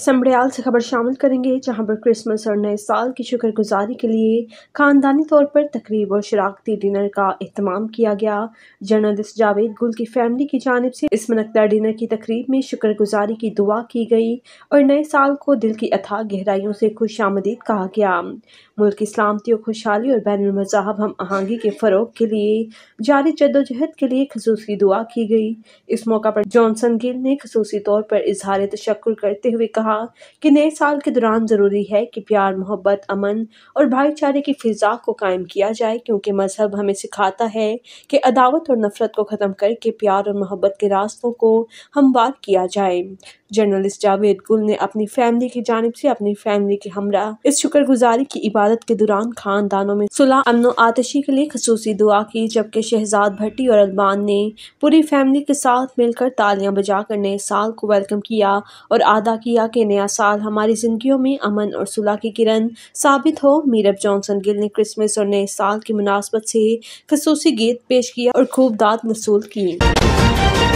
सम्बड़याल से खबर शामिल करेंगे जहां पर क्रिसमस और नए साल की शुक्रगुजारी के लिए खानदानी तौर पर तकरीब और शराखती डिनर का अहतमाम किया गया जर्नलिस्ट जावेद गुल की फैमिली की जानब से इस मनकदा डिनर की तकरीब में शुक्रगुजारी की दुआ की गई और नए साल को दिल की अथाह गहराइयों से खुश आमदीद कहा गया मुल्क की सलामती और खुशहाली और बैन मजाहब हम आहंगी के फ़रोग के लिए जारी जदोजहद के लिए खसूस दुआ की गई इस मौका पर जॉनसन गिल ने खसूसी तौर पर इजहार तशक् करते हुए कहा कहा कि नए साल के दौरान ज़रूरी है कि प्यार मोहब्बत अमन और भाईचारे की फ़िज़ा को कायम किया जाए क्योंकि मज़हब हमें सिखाता है कि अदावत और नफ़रत को ख़त्म करके प्यार और मोहब्बत के रास्तों को हमवार किया जाए जर्नलिस्ट जावेद गुल ने अपनी फैमिली की जानब से अपनी फैमिली के हमरा इस शुक्रगुजारी की इबादत के दौरान खानदानों में सुलह अमन आतशी के लिए खसूस दुआ की जबकि शहजाद भट्टी और अलमान ने पूरी फैमिली के साथ मिलकर तालियां कर नए साल को वेलकम किया और आदा किया कि नया साल हमारी जिंदगी में अमन और सुलह की किरण साबित हो मीरब जॉनसन गिल ने क्रिसमस और नए साल की मुनासबत से खसूसी गीत पेश किया और खूब दाद वसूल की